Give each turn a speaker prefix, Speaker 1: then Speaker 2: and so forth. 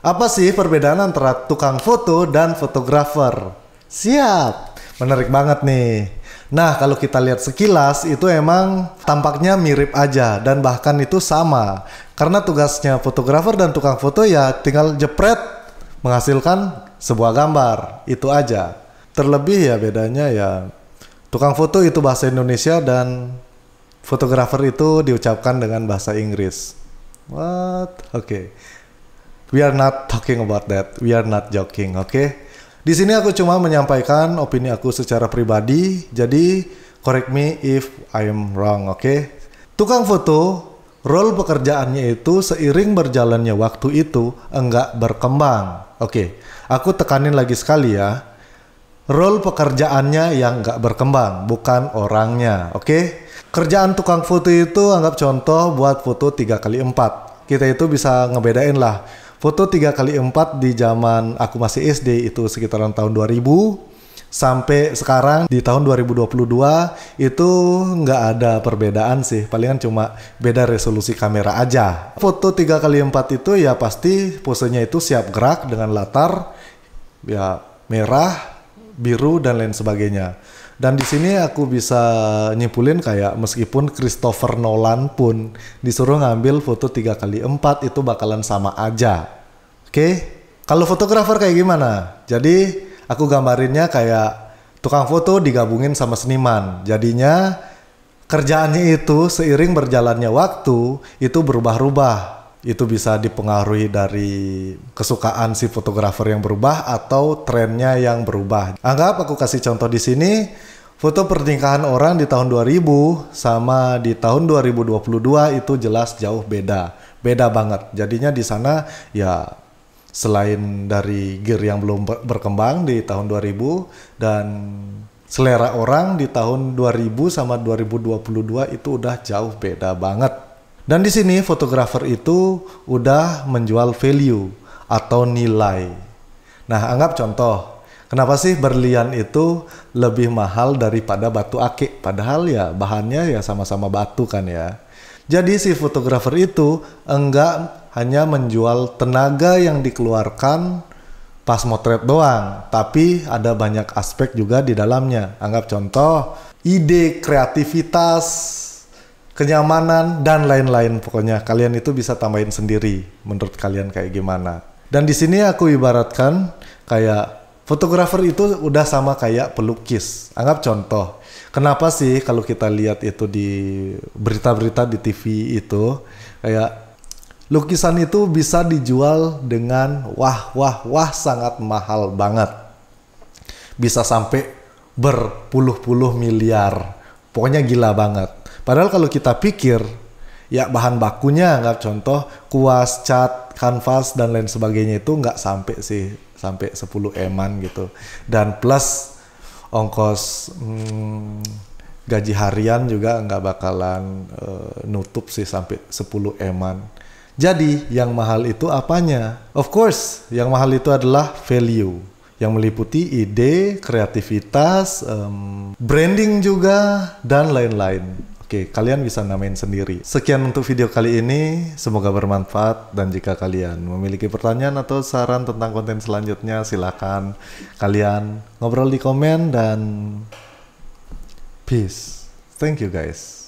Speaker 1: Apa sih perbedaan antara tukang foto dan fotografer? Siap, menarik banget nih. Nah, kalau kita lihat sekilas itu emang tampaknya mirip aja dan bahkan itu sama. Karena tugasnya fotografer dan tukang foto ya tinggal jepret menghasilkan sebuah gambar, itu aja. Terlebih ya bedanya ya tukang foto itu bahasa Indonesia dan fotografer itu diucapkan dengan bahasa Inggris. What? Oke. Okay. We are not talking about that. We are not joking, oke? Okay? Di sini aku cuma menyampaikan opini aku secara pribadi. Jadi correct me if I am wrong, oke? Okay? Tukang foto, role pekerjaannya itu seiring berjalannya waktu itu enggak berkembang. Oke, okay. aku tekanin lagi sekali ya. Role pekerjaannya yang enggak berkembang, bukan orangnya, oke? Okay? Kerjaan tukang foto itu anggap contoh buat foto tiga kali empat. Kita itu bisa ngebedain lah Foto 3 kali 4 di zaman aku masih SD itu sekitaran tahun 2000 sampai sekarang di tahun 2022 itu nggak ada perbedaan sih palingan cuma beda resolusi kamera aja foto 3 kali 4 itu ya pasti posenya itu siap gerak dengan latar ya merah biru dan lain sebagainya dan di sini aku bisa nyimpulin kayak meskipun Christopher Nolan pun disuruh ngambil foto 3 kali 4 itu bakalan sama aja okay? kalau fotografer kayak gimana? Jadi aku gambarinnya kayak tukang foto digabungin sama seniman. Jadinya kerjaannya itu seiring berjalannya waktu itu berubah-ubah. Itu bisa dipengaruhi dari kesukaan si fotografer yang berubah atau trennya yang berubah. Anggap aku kasih contoh di sini foto pernikahan orang di tahun 2000 sama di tahun 2022 itu jelas jauh beda. Beda banget. Jadinya di sana ya selain dari gear yang belum berkembang di tahun 2000 dan selera orang di tahun 2000 sama 2022 itu udah jauh beda banget. Dan di sini fotografer itu udah menjual value atau nilai. Nah, anggap contoh, kenapa sih berlian itu lebih mahal daripada batu akik? Padahal ya bahannya ya sama-sama batu kan ya. Jadi si fotografer itu enggak hanya menjual tenaga yang dikeluarkan pas motret doang, tapi ada banyak aspek juga di dalamnya. Anggap contoh ide, kreativitas, kenyamanan dan lain-lain pokoknya kalian itu bisa tambahin sendiri menurut kalian kayak gimana. Dan di sini aku ibaratkan kayak fotografer itu udah sama kayak pelukis. Anggap contoh. Kenapa sih kalau kita lihat itu di berita-berita di TV itu kayak Lukisan itu bisa dijual dengan wah wah wah sangat mahal banget. Bisa sampai berpuluh-puluh miliar. Pokoknya gila banget. Padahal kalau kita pikir, ya bahan bakunya nggak contoh kuas, cat, kanvas dan lain sebagainya itu nggak sampai sih sampai 10 eman gitu. Dan plus ongkos hmm, gaji harian juga nggak bakalan uh, nutup sih sampai 10 eman jadi yang mahal itu apanya? Of course, yang mahal itu adalah value yang meliputi ide, kreativitas, um, branding juga dan lain-lain. Oke, kalian bisa namain sendiri. Sekian untuk video kali ini, semoga bermanfaat dan jika kalian memiliki pertanyaan atau saran tentang konten selanjutnya, silakan kalian ngobrol di komen dan peace. Thank you guys.